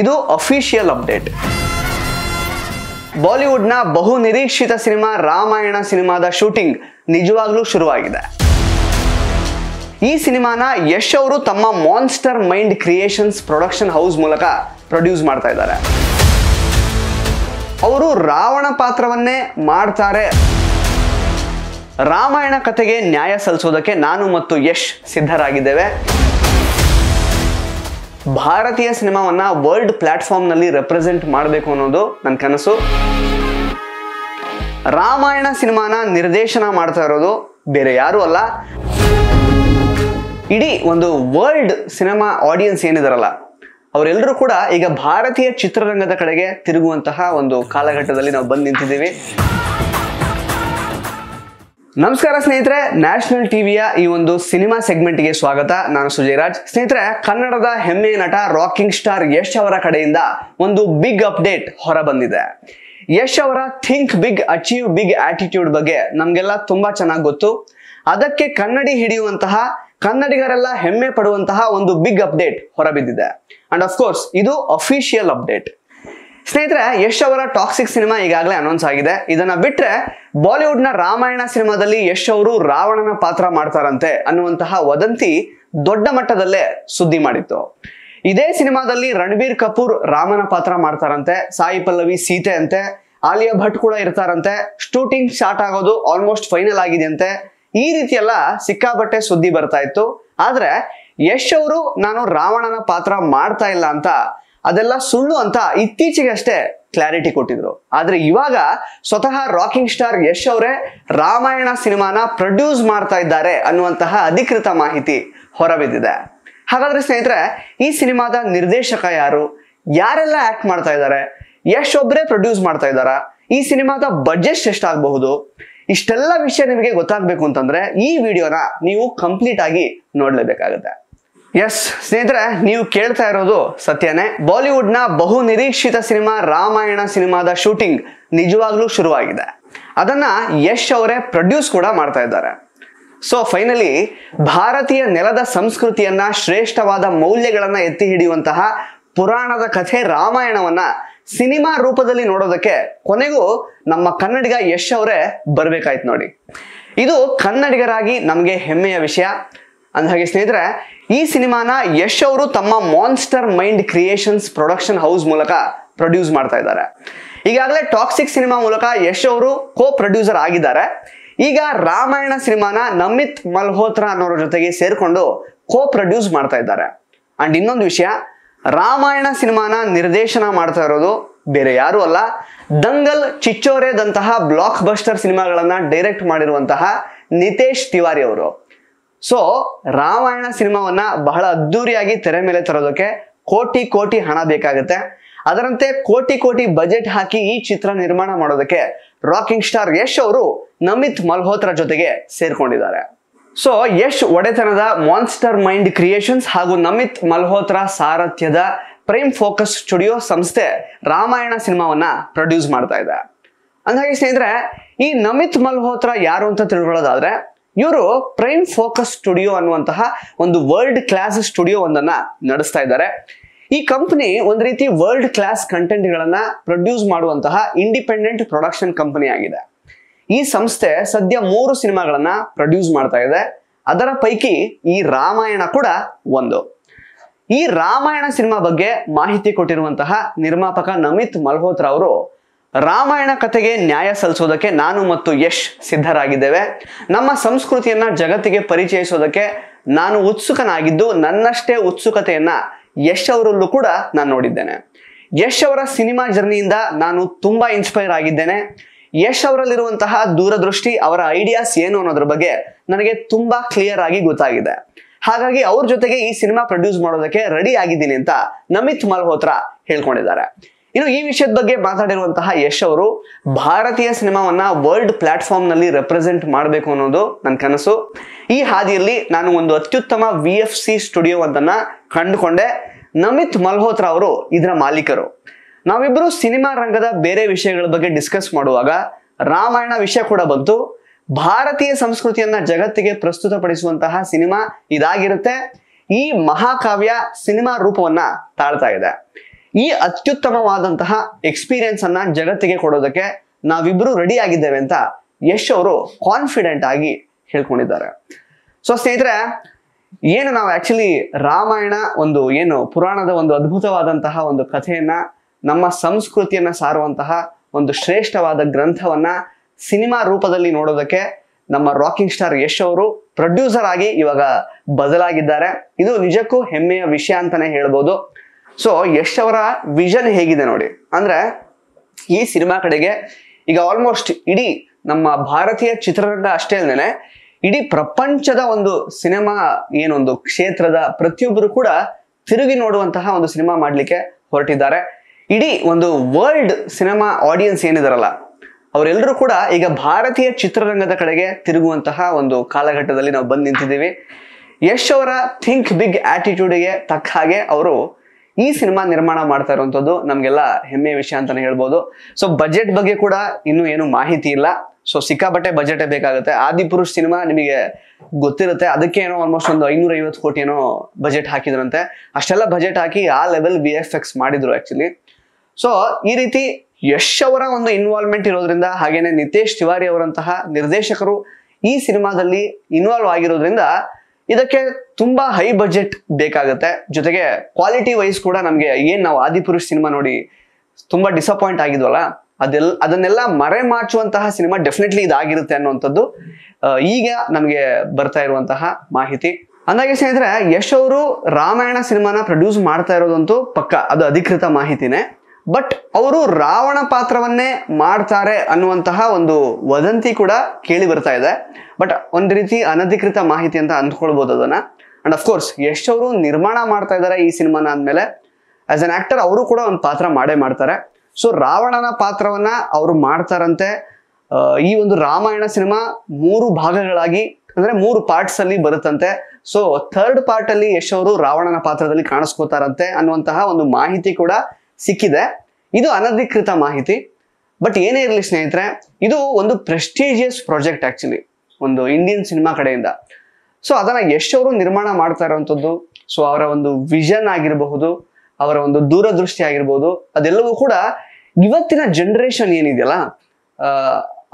ಇದು official update ಬಾಲಿವುಡ್ನ ಬಹು ನಿರೀಕ್ಷಿತ ಸಿನಿಮಾ ರಾಮಾಯಣ ಸಿನಿಮಾದ ಶೂಟಿಂಗ್ ನಿಜವಾಗ್ಲೂ ಶುರುವಾಗಿದೆ ಈ ಸಿನಿಮಾನ ಯಶ್ ಅವರು ತಮ್ಮ monster mind creations production house ಮೂಲಕ ಪ್ರೊಡ್ಯೂಸ್ ಮಾಡ್ತಾ ಇದ್ದಾರೆ ಅವರು ರಾವಣ ಪಾತ್ರವನ್ನೇ ಮಾಡ್ತಾರೆ ರಾಮಾಯಣ ಕಥೆಗೆ ನ್ಯಾಯ ಸಲ್ಲಿಸೋದಕ್ಕೆ ನಾನು ಮತ್ತು ಯಶ್ ಸಿದ್ಧರಾಗಿದ್ದೇವೆ ಭಾರತೀಯ ಸಿನಿಮಾವನ್ನ ವರ್ಲ್ಡ್ ಪ್ಲಾಟ್ಫಾರ್ಮ್ ನಲ್ಲಿ ರೆಪ್ರೆಸೆಂಟ್ ಮಾಡಬೇಕು ಅನ್ನೋದು ನನ್ನ ಕನಸು ರಾಮಾಯಣ ಸಿನಿಮಾನ ನಿರ್ದೇಶನ ಮಾಡ್ತಾ ಇರೋದು ಬೇರೆ ಯಾರು ಅಲ್ಲ ಇಡೀ ಒಂದು ವರ್ಲ್ಡ್ ಸಿನಿಮಾ ಆಡಿಯನ್ಸ್ ಏನಿದಾರಲ್ಲ ಅವರೆಲ್ಲರೂ ಕೂಡ ಈಗ ಭಾರತೀಯ ಚಿತ್ರರಂಗದ ಕಡೆಗೆ ತಿರುಗುವಂತಹ ಒಂದು ಕಾಲಘಟ್ಟದಲ್ಲಿ ನಾವು ಬಂದು ನಿಂತಿದ್ದೀವಿ ನಮಸ್ಕಾರ ಸ್ನೇಹಿತರೆ ನ್ಯಾಷನಲ್ ಟಿವಿಯ ಈ ಒಂದು ಸಿನಿಮಾ ಗೆ ಸ್ವಾಗತ ನಾನು ಸುಜಯರಾಜ್ ಸ್ನೇಹಿತರೆ ಕನ್ನಡದ ಹೆಮ್ಮೆ ನಟ ರಾಕಿಂಗ್ ಸ್ಟಾರ್ ಯಶ್ ಅವರ ಕಡೆಯಿಂದ ಒಂದು ಬಿಗ್ ಅಪ್ಡೇಟ್ ಹೊರ ಬಂದಿದೆ ಯಶ್ ಅವರ think big achieve big attitude ಬಗ್ಗೆ ನಮಗೆಲ್ಲ ತುಂಬಾ ಚೆನ್ನಾಗಿ ಗೊತ್ತು ಅದಕ್ಕೆ ಕನ್ನಡಿ ಹಿಡಿಯುವಂತಹ ಕನ್ನಡಿಗರೆಲ್ಲ ಹೆಮ್ಮೆ ಪಡುವಂತಹ ಒಂದು ಬಿಗ್ ಅಪ್ಡೇಟ್ ಹೊರಬಿದ್ದಿದೆ ಅಂಡ್ ಅಫ್ಕೋರ್ಸ್ ಇದು ಅಫಿಷಿಯಲ್ ಅಪ್ಡೇಟ್ ಸ್ನೇಹಿತರೆ ಯಶ್ ಅವರ ಟಾಕ್ಸಿಕ್ ಸಿನಿಮಾ ಈಗಾಗಲೇ ಅನೌನ್ಸ್ ಆಗಿದೆ ಇದನ್ನ ಬಿಟ್ರೆ ಬಾಲಿವುಡ್ ನ ರಾಮಾಯಣ ಸಿನಿಮಾದಲ್ಲಿ ಯಶ್ ಅವರು ರಾವಣನ ಪಾತ್ರ ಮಾಡ್ತಾರಂತೆ ಅನ್ನುವಂತಹ ವದಂತಿ ದೊಡ್ಡ ಮಟ್ಟದಲ್ಲೇ ಸುದ್ದಿ ಮಾಡಿತ್ತು ಇದೇ ಸಿನಿಮಾದಲ್ಲಿ ರಣಬೀರ್ ಕಪೂರ್ ರಾಮನ ಪಾತ್ರ ಮಾಡ್ತಾರಂತೆ ಸಾಯಿ ಪಲ್ಲವಿ ಸೀತೆ ಅಂತೆ ಆಲಿಯಾ ಭಟ್ ಕೂಡ ಇರ್ತಾರಂತೆ ಶೂಟಿಂಗ್ ಸ್ಟಾರ್ಟ್ ಆಗೋದು ಆಲ್ಮೋಸ್ಟ್ ಫೈನಲ್ ಆಗಿದೆ ಅಂತೆ ಈ ರೀತಿಯೆಲ್ಲ ಸಿಕ್ಕಾಬಟ್ಟೆ ಸುದ್ದಿ ಬರ್ತಾ ಇತ್ತು ಆದ್ರೆ ಯಶ್ ಅವರು ನಾನು ರಾವಣನ ಪಾತ್ರ ಮಾಡ್ತಾ ಇಲ್ಲ ಅಂತ ಅದೆಲ್ಲ ಸುಳ್ಳು ಅಂತ ಇತ್ತೀಚೆಗೆ ಅಷ್ಟೇ ಕ್ಲಾರಿಟಿ ಕೊಟ್ಟಿದ್ರು ಆದ್ರೆ ಇವಾಗ ಸ್ವತಃ ರಾಕಿಂಗ್ ಸ್ಟಾರ್ ಯಶ್ ಅವರೇ ರಾಮಾಯಣ ಸಿನಿಮಾನ ಪ್ರೊಡ್ಯೂಸ್ ಮಾಡ್ತಾ ಇದ್ದಾರೆ ಅನ್ನುವಂತಹ ಅಧಿಕೃತ ಮಾಹಿತಿ ಹೊರಬಿದ್ದಿದೆ ಹಾಗಾದ್ರೆ ಸ್ನೇಹಿತರೆ ಈ ಸಿನಿಮಾದ ನಿರ್ದೇಶಕ ಯಾರು ಯಾರೆಲ್ಲ ಆಕ್ಟ್ ಮಾಡ್ತಾ ಇದ್ದಾರೆ ಯಶ್ ಒಬ್ಬರೇ ಪ್ರೊಡ್ಯೂಸ್ ಮಾಡ್ತಾ ಇದ್ದಾರಾ ಈ ಸಿನಿಮಾದ ಬಜೆಟ್ ಎಷ್ಟಾಗಬಹುದು ಇಷ್ಟೆಲ್ಲ ವಿಷಯ ನಿಮಗೆ ಗೊತ್ತಾಗಬೇಕು ಅಂತಂದ್ರೆ ಈ ವಿಡಿಯೋನ ನೀವು ಕಂಪ್ಲೀಟ್ ಆಗಿ ನೋಡ್ಲೇಬೇಕಾಗುತ್ತೆ ಎಸ್ ಸ್ನೇಹಿತರೆ ನೀವು ಕೇಳ್ತಾ ಇರೋದು ಸತ್ಯನೇ ಬಾಲಿವುಡ್ ನ ಬಹು ನಿರೀಕ್ಷಿತ ಸಿನಿಮಾ ರಾಮಾಯಣ ಸಿನಿಮಾದ ಶೂಟಿಂಗ್ ನಿಜವಾಗ್ಲೂ ಶುರುವಾಗಿದೆ ಅದನ್ನ ಯಶ್ ಅವರೇ ಪ್ರೊಡ್ಯೂಸ್ ಕೂಡ ಮಾಡ್ತಾ ಇದ್ದಾರೆ ಸೊ ಫೈನಲಿ ಭಾರತೀಯ ನೆಲದ ಸಂಸ್ಕೃತಿಯನ್ನ ಶ್ರೇಷ್ಠವಾದ ಮೌಲ್ಯಗಳನ್ನ ಎತ್ತಿ ಹಿಡಿಯುವಂತಹ ಪುರಾಣದ ಕಥೆ ರಾಮಾಯಣವನ್ನ ಸಿನಿಮಾ ರೂಪದಲ್ಲಿ ನೋಡೋದಕ್ಕೆ ಕೊನೆಗೂ ನಮ್ಮ ಕನ್ನಡಿಗ ಯಶ್ ಅವರೇ ಬರ್ಬೇಕಾಯ್ತು ನೋಡಿ ಇದು ಕನ್ನಡಿಗರಾಗಿ ನಮಗೆ ಹೆಮ್ಮೆಯ ವಿಷಯ ಅಂದ ಹಾಗೆ ಸ್ನೇಹಿತರೆ ಈ ಸಿನಿಮಾನ ಯಶ್ ಅವರು ತಮ್ಮ monster mind creations production house ಮೂಲಕ ಪ್ರೊಡ್ಯೂಸ್ ಮಾಡ್ತಾ ಇದ್ದಾರೆ ಈಗಾಗಲೇ ಟಾಕ್ಸಿಕ್ ಸಿನಿಮಾ ಮೂಲಕ ಯಶ್ ಅವರು ಕೋ ಪ್ರೊಡ್ಯೂಸರ್ ಆಗಿದ್ದಾರೆ ಈಗ ರಾಮಾಯಣ ಸಿನಿಮಾನ ನಮಿತ್ ಮಲ್ಹೋತ್ರಾ ಅನ್ನೋರ ಜೊತೆಗೆ ಸೇರಿಕೊಂಡು ಕೋ ಪ್ರೊಡ್ಯೂಸ್ ಮಾಡ್ತಾ ಇದ್ದಾರೆ ಅಂಡ್ ಇನ್ನೊಂದು ವಿಷಯ ರಾಮಾಯಣ ಸಿನಿಮಾನ ನಿರ್ದೇಶನ ಮಾಡ್ತಾ ಇರೋದು ಬೇರೆ ಯಾರು ಅಲ್ಲ ದಂಗಲ್ ಚಿಚ್ಚೋರೆದಂತಹ ಬ್ಲಾಕ್ ಬಸ್ಟರ್ ಸಿನಿಮಾಗಳನ್ನ ಡೈರೆಕ್ಟ್ ಮಾಡಿರುವಂತಹ ನಿತೇಶ್ ತಿವಾರಿ ಅವರು ಸೊ ರಾಮಾಯಣ ಸಿನಿಮಾವನ್ನ ಬಹಳ ಅದ್ದೂರಿಯಾಗಿ ತೆರೆ ಮೇಲೆ ತರೋದಕ್ಕೆ ಕೋಟಿ ಕೋಟಿ ಹಣ ಬೇಕಾಗುತ್ತೆ ಅದರಂತೆ ಕೋಟಿ ಕೋಟಿ ಬಜೆಟ್ ಹಾಕಿ ಈ ಚಿತ್ರ ನಿರ್ಮಾಣ ಮಾಡೋದಕ್ಕೆ ರಾಕಿಂಗ್ ಸ್ಟಾರ್ ಯಶ್ ಅವರು ನಮಿತ್ ಮಲ್ಹೋತ್ರ ಜೊತೆಗೆ ಸೇರ್ಕೊಂಡಿದ್ದಾರೆ ಸೊ ಯಶ್ ಒಡೆತನದ ಮಾನ್ಸ್ಟರ್ ಮೈಂಡ್ ಕ್ರಿಯೇಷನ್ಸ್ ಹಾಗೂ ನಮಿತ್ ಮಲ್ಹೋತ್ರ ಸಾರಥ್ಯದ ಪ್ರೇಮ್ ಫೋಕಸ್ ಸ್ಟುಡಿಯೋ ಸಂಸ್ಥೆ ರಾಮಾಯಣ ಸಿನಿಮಾವನ್ನ ಪ್ರೊಡ್ಯೂಸ್ ಮಾಡ್ತಾ ಇದೆ ಅಂದಾಗೆ ಸ್ನೇಹಿತರೆ ಈ ನಮಿತ್ ಮಲ್ಹೋತ್ರ ಯಾರು ಅಂತ ತಿಳ್ಕೊಳ್ಳೋದಾದ್ರೆ ಇವರು ಪ್ರೈಮ್ ಫೋಕಸ್ ಸ್ಟುಡಿಯೋ ಅನ್ನುವಂತಹ ಒಂದು ವರ್ಲ್ಡ್ ಕ್ಲಾಸ್ ಸ್ಟುಡಿಯೋ ಒಂದನ್ನ ನಡೆಸ್ತಾ ಇದ್ದಾರೆ ಈ ಕಂಪನಿ ಒಂದ್ ರೀತಿ ವರ್ಲ್ಡ್ ಕ್ಲಾಸ್ ಕಂಟೆಂಟ್ ಗಳನ್ನ ಪ್ರೊಡ್ಯೂಸ್ ಮಾಡುವಂತಹ ಇಂಡಿಪೆಂಡೆಂಟ್ ಪ್ರೊಡಕ್ಷನ್ ಕಂಪನಿ ಆಗಿದೆ ಈ ಸಂಸ್ಥೆ ಸದ್ಯ ಮೂರು ಸಿನಿಮಾಗಳನ್ನ ಪ್ರೊಡ್ಯೂಸ್ ಮಾಡ್ತಾ ಇದೆ ಅದರ ಪೈಕಿ ಈ ರಾಮಾಯಣ ಕೂಡ ಒಂದು ಈ ರಾಮಾಯಣ ಸಿನಿಮಾ ಬಗ್ಗೆ ಮಾಹಿತಿ ಕೊಟ್ಟಿರುವಂತಹ ನಿರ್ಮಾಪಕ ನಮಿತ್ ಮಲ್ಹೋತ್ರ ಅವರು ರಾಮಾಯಣ ಕಥೆಗೆ ನ್ಯಾಯ ಸಲ್ಲಿಸೋದಕ್ಕೆ ನಾನು ಮತ್ತು ಯಶ್ ಸಿದ್ಧರಾಗಿದ್ದೇವೆ ನಮ್ಮ ಸಂಸ್ಕೃತಿಯನ್ನ ಜಗತ್ತಿಗೆ ಪರಿಚಯಿಸೋದಕ್ಕೆ ನಾನು ಉತ್ಸುಕನಾಗಿದ್ದು ನನ್ನಷ್ಟೇ ಉತ್ಸುಕತೆಯನ್ನ ಯಶ್ ಅವರಲ್ಲೂ ಕೂಡ ನಾನು ನೋಡಿದ್ದೇನೆ ಯಶ್ ಅವರ ಸಿನಿಮಾ ಜರ್ನಿಯಿಂದ ನಾನು ತುಂಬಾ ಇನ್ಸ್ಪೈರ್ ಆಗಿದ್ದೇನೆ ಯಶ್ ಅವರಲ್ಲಿರುವಂತಹ ದೂರದೃಷ್ಟಿ ಅವರ ಐಡಿಯಾಸ್ ಏನು ಅನ್ನೋದ್ರ ಬಗ್ಗೆ ನನಗೆ ತುಂಬಾ ಕ್ಲಿಯರ್ ಆಗಿ ಗೊತ್ತಾಗಿದೆ ಹಾಗಾಗಿ ಅವ್ರ ಜೊತೆಗೆ ಈ ಸಿನಿಮಾ ಪ್ರೊಡ್ಯೂಸ್ ಮಾಡೋದಕ್ಕೆ ರೆಡಿ ಆಗಿದ್ದೀನಿ ಅಂತ ನಮಿತ್ ಮಲ್ಹೋತ್ರ ಹೇಳ್ಕೊಂಡಿದ್ದಾರೆ ಇನ್ನು ಈ ವಿಷಯದ ಬಗ್ಗೆ ಮಾತಾಡಿರುವಂತಹ ಯಶ್ ಅವರು ಭಾರತೀಯ ಸಿನಿಮಾವನ್ನ ವರ್ಲ್ಡ್ ಪ್ಲಾಟ್ಫಾರ್ಮ್ ನಲ್ಲಿ ರೆಪ್ರೆಸೆಂಟ್ ಮಾಡಬೇಕು ಅನ್ನೋದು ನನ್ನ ಕನಸು ಈ ಹಾದಿಯಲ್ಲಿ ನಾನು ಒಂದು ಅತ್ಯುತ್ತಮ ವಿ ಎಫ್ ಸಿ ಸ್ಟುಡಿಯೋವನ್ನ ಕಂಡುಕೊಂಡೆ ನಮಿತ್ ಮಲ್ಹೋತ್ರ ಅವರು ಇದರ ಮಾಲೀಕರು ನಾವಿಬ್ಬರು ಸಿನಿಮಾ ರಂಗದ ಬೇರೆ ವಿಷಯಗಳ ಬಗ್ಗೆ ಡಿಸ್ಕಸ್ ಮಾಡುವಾಗ ರಾಮಾಯಣ ವಿಷಯ ಕೂಡ ಬಂತು ಭಾರತೀಯ ಸಂಸ್ಕೃತಿಯನ್ನ ಜಗತ್ತಿಗೆ ಪ್ರಸ್ತುತಪಡಿಸುವಂತಹ ಸಿನಿಮಾ ಇದಾಗಿರುತ್ತೆ ಈ ಮಹಾಕಾವ್ಯ ಸಿನಿಮಾ ರೂಪವನ್ನ ತಾಳ್ತಾ ಇದೆ ಈ ಅತ್ಯುತ್ತಮವಾದಂತಹ ಎಕ್ಸ್ಪೀರಿಯನ್ಸ್ ಅನ್ನ ಜಗತ್ತಿಗೆ ಕೊಡೋದಕ್ಕೆ ನಾವಿಬ್ರು ರೆಡಿ ಆಗಿದ್ದೇವೆ ಅಂತ ಯಶ್ ಅವರು ಕಾನ್ಫಿಡೆಂಟ್ ಆಗಿ ಹೇಳ್ಕೊಂಡಿದ್ದಾರೆ ಸೊ ಸ್ನೇಹಿತರೆ ಏನು ನಾವು ಆಕ್ಚುಲಿ ರಾಮಾಯಣ ಒಂದು ಏನು ಪುರಾಣದ ಒಂದು ಅದ್ಭುತವಾದಂತಹ ಒಂದು ಕಥೆಯನ್ನ ನಮ್ಮ ಸಂಸ್ಕೃತಿಯನ್ನ ಸಾರುವಂತಹ ಒಂದು ಶ್ರೇಷ್ಠವಾದ ಗ್ರಂಥವನ್ನ ಸಿನಿಮಾ ರೂಪದಲ್ಲಿ ನೋಡೋದಕ್ಕೆ ನಮ್ಮ ರಾಕಿಂಗ್ ಸ್ಟಾರ್ ಯಶ್ ಅವರು ಪ್ರೊಡ್ಯೂಸರ್ ಆಗಿ ಇವಾಗ ಬದಲಾಗಿದ್ದಾರೆ ಇದು ನಿಜಕ್ಕೂ ಹೆಮ್ಮೆಯ ವಿಷಯ ಅಂತಾನೆ ಹೇಳ್ಬೋದು ಸೊ ಯಶ್ ಅವರ ವಿಷನ್ ಹೇಗಿದೆ ನೋಡಿ ಅಂದ್ರೆ ಈ ಸಿನಿಮಾ ಕಡೆಗೆ ಈಗ ಆಲ್ಮೋಸ್ಟ್ ಇಡೀ ನಮ್ಮ ಭಾರತೀಯ ಚಿತ್ರರಂಗ ಅಷ್ಟೇ ಅಲ್ಲದೆ ಇಡೀ ಪ್ರಪಂಚದ ಒಂದು ಸಿನಿಮಾ ಏನೊಂದು ಕ್ಷೇತ್ರದ ಪ್ರತಿಯೊಬ್ಬರು ಕೂಡ ತಿರುಗಿ ನೋಡುವಂತಹ ಒಂದು ಸಿನಿಮಾ ಮಾಡಲಿಕ್ಕೆ ಹೊರಟಿದ್ದಾರೆ ಇಡೀ ಒಂದು ವರ್ಲ್ಡ್ ಸಿನಿಮಾ ಆಡಿಯನ್ಸ್ ಏನಿದಾರಲ್ಲ ಅವರೆಲ್ಲರೂ ಕೂಡ ಈಗ ಭಾರತೀಯ ಚಿತ್ರರಂಗದ ಕಡೆಗೆ ತಿರುಗುವಂತಹ ಒಂದು ಕಾಲಘಟ್ಟದಲ್ಲಿ ನಾವು ಬಂದು ನಿಂತಿದ್ದೀವಿ ಯಶ್ ಅವರ ಥಿಂಕ್ ಬಿಗ್ ಗೆ ತಕ್ಕ ಹಾಗೆ ಅವರು ಈ ಸಿನಿಮಾ ನಿರ್ಮಾಣ ಮಾಡ್ತಾ ಇರುವಂತದ್ದು ನಮ್ಗೆಲ್ಲ ಹೆಮ್ಮೆಯ ವಿಷಯ ಅಂತಾನೆ ಹೇಳ್ಬೋದು ಸೊ ಬಜೆಟ್ ಬಗ್ಗೆ ಕೂಡ ಇನ್ನೂ ಏನು ಮಾಹಿತಿ ಇಲ್ಲ ಸೊ ಸಿಕ್ಕಾಪಟ್ಟೆ ಬಜೆಟೇ ಬೇಕಾಗುತ್ತೆ ಆದಿಪುರುಷ್ ಸಿನಿಮಾ ನಿಮಗೆ ಗೊತ್ತಿರುತ್ತೆ ಅದಕ್ಕೆ ಏನೋ ಆಲ್ಮೋಸ್ಟ್ ಒಂದು ಐನೂರ ಐವತ್ತು ಕೋಟಿ ಏನೋ ಬಜೆಟ್ ಹಾಕಿದ್ರಂತೆ ಅಷ್ಟೆಲ್ಲ ಬಜೆಟ್ ಹಾಕಿ ಆ ಲೆವೆಲ್ ವಿ ಎಫ್ ಎಕ್ಸ್ ಮಾಡಿದ್ರು ಆಕ್ಚುಲಿ ಸೊ ಈ ರೀತಿ ಯಶ್ ಅವರ ಒಂದು ಇನ್ವಾಲ್ವ್ಮೆಂಟ್ ಇರೋದ್ರಿಂದ ಹಾಗೇನೆ ನಿತೇಶ್ ತಿವಾರಿ ಅವರಂತಹ ನಿರ್ದೇಶಕರು ಈ ಸಿನಿಮಾದಲ್ಲಿ ಇನ್ವಾಲ್ವ್ ಆಗಿರೋದ್ರಿಂದ ಇದಕ್ಕೆ ತುಂಬಾ ಹೈ ಬಜೆಟ್ ಬೇಕಾಗುತ್ತೆ ಜೊತೆಗೆ ಕ್ವಾಲಿಟಿ ವೈಸ್ ಕೂಡ ನಮಗೆ ಏನು ನಾವು ಆದಿಪುರುಷ್ ಸಿನಿಮಾ ನೋಡಿ ತುಂಬಾ ಡಿಸಪಾಯಿಂಟ್ ಆಗಿದ್ವಲ್ಲ ಅದೆಲ್ಲ ಅದನ್ನೆಲ್ಲ ಮರೆ ಮಾಚುವಂತಹ ಸಿನಿಮಾ ಡೆಫಿನೆಟ್ಲಿ ಇದಾಗಿರುತ್ತೆ ಅನ್ನುವಂಥದ್ದು ಈಗ ನಮಗೆ ಬರ್ತಾ ಇರುವಂತಹ ಮಾಹಿತಿ ಅಂದಾಗೆ ಸ್ನೇಹಿತರೆ ಯಶ್ ಅವರು ರಾಮಾಯಣ ಸಿನಿಮಾನ ಪ್ರೊಡ್ಯೂಸ್ ಮಾಡ್ತಾ ಇರೋದಂತೂ ಪಕ್ಕ ಅದು ಅಧಿಕೃತ ಮಾಹಿತಿನೇ ಬಟ್ ಅವರು ರಾವಣ ಪಾತ್ರವನ್ನೇ ಮಾಡ್ತಾರೆ ಅನ್ನುವಂತಹ ಒಂದು ವದಂತಿ ಕೂಡ ಕೇಳಿ ಬರ್ತಾ ಇದೆ ಬಟ್ ಒಂದು ರೀತಿ ಅನಧಿಕೃತ ಮಾಹಿತಿ ಅಂತ ಅಂದ್ಕೊಳ್ಬೋದು ಅದನ್ನ ಅಂಡ್ ಅಫ್ಕೋರ್ಸ್ ಯಶ್ ಅವರು ನಿರ್ಮಾಣ ಮಾಡ್ತಾ ಇದ್ದಾರೆ ಈ ಸಿನಿಮಾನ ಅಂದಮೇಲೆ ಆಸ್ ಅನ್ ಆಕ್ಟರ್ ಅವರು ಕೂಡ ಒಂದು ಪಾತ್ರ ಮಾಡೇ ಮಾಡ್ತಾರೆ ಸೊ ರಾವಣನ ಪಾತ್ರವನ್ನ ಅವರು ಮಾಡ್ತಾರಂತೆ ಈ ಒಂದು ರಾಮಾಯಣ ಸಿನಿಮಾ ಮೂರು ಭಾಗಗಳಾಗಿ ಅಂದ್ರೆ ಮೂರು ಪಾರ್ಟ್ಸ್ ಅಲ್ಲಿ ಬರುತ್ತಂತೆ ಸೊ ಥರ್ಡ್ ಪಾರ್ಟ್ ಅಲ್ಲಿ ಯಶ್ ಅವರು ರಾವಣನ ಪಾತ್ರದಲ್ಲಿ ಕಾಣಿಸ್ಕೋತಾರಂತೆ ಅನ್ನುವಂತಹ ಒಂದು ಮಾಹಿತಿ ಕೂಡ ಸಿಕ್ಕಿದೆ ಇದು ಅನಧಿಕೃತ ಮಾಹಿತಿ ಬಟ್ ಏನೇ ಇರಲಿ ಸ್ನೇಹಿತರೆ ಇದು ಒಂದು ಪ್ರೆಸ್ಟೀಜಿಯಸ್ ಪ್ರಾಜೆಕ್ಟ್ ಆ್ಯಕ್ಚುಲಿ ಒಂದು ಇಂಡಿಯನ್ ಸಿನಿಮಾ ಕಡೆಯಿಂದ ಸೊ ಅದನ್ನು ಎಷ್ಟವರು ನಿರ್ಮಾಣ ಮಾಡ್ತಾ ಇರೋವಂಥದ್ದು ಸೊ ಅವರ ಒಂದು ವಿಷನ್ ಆಗಿರಬಹುದು ಅವರ ಒಂದು ದೂರದೃಷ್ಟಿ ಆಗಿರ್ಬೋದು ಅದೆಲ್ಲವೂ ಕೂಡ ಇವತ್ತಿನ ಜನ್ರೇಷನ್ ಏನಿದೆಯಲ್ಲ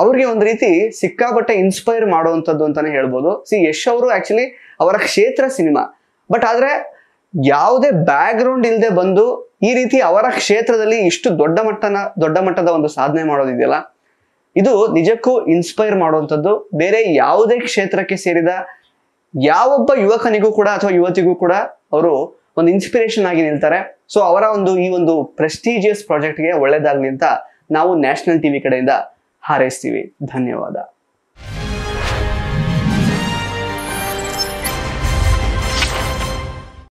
ಅವ್ರಿಗೆ ಒಂದು ರೀತಿ ಸಿಕ್ಕಾಪಟ್ಟೆ ಇನ್ಸ್ಪೈರ್ ಮಾಡುವಂಥದ್ದು ಅಂತಾನೆ ಹೇಳ್ಬೋದು ಸಿ ಯಶ್ ಅವರು ಆ್ಯಕ್ಚುಲಿ ಅವರ ಕ್ಷೇತ್ರ ಸಿನಿಮಾ ಬಟ್ ಆದರೆ ಯಾವುದೇ ಬ್ಯಾಕ್ ಗ್ರೌಂಡ್ ಇಲ್ಲದೆ ಬಂದು ಈ ರೀತಿ ಅವರ ಕ್ಷೇತ್ರದಲ್ಲಿ ಇಷ್ಟು ದೊಡ್ಡ ಮಟ್ಟನ ದೊಡ್ಡ ಮಟ್ಟದ ಒಂದು ಸಾಧನೆ ಮಾಡೋದಿದೆಯಲ್ಲ ಇದು ನಿಜಕ್ಕೂ ಇನ್ಸ್ಪೈರ್ ಮಾಡುವಂಥದ್ದು ಬೇರೆ ಯಾವುದೇ ಕ್ಷೇತ್ರಕ್ಕೆ ಸೇರಿದ ಯಾವೊಬ್ಬ ಯುವಕನಿಗೂ ಕೂಡ ಅಥವಾ ಯುವತಿಗೂ ಕೂಡ ಅವರು ಒಂದು ಇನ್ಸ್ಪಿರೇಷನ್ ಆಗಿ ನಿಲ್ತಾರೆ ಸೊ ಅವರ ಒಂದು ಈ ಒಂದು ಪ್ರೆಸ್ಟೀಜಿಯಸ್ ಪ್ರಾಜೆಕ್ಟ್ಗೆ ಒಳ್ಳೇದಾಗ್ಲಿ ಅಂತ ನಾವು ನ್ಯಾಷನಲ್ ಟಿವಿ ಕಡೆಯಿಂದ ಹಾರೈಸ್ತೀವಿ ಧನ್ಯವಾದ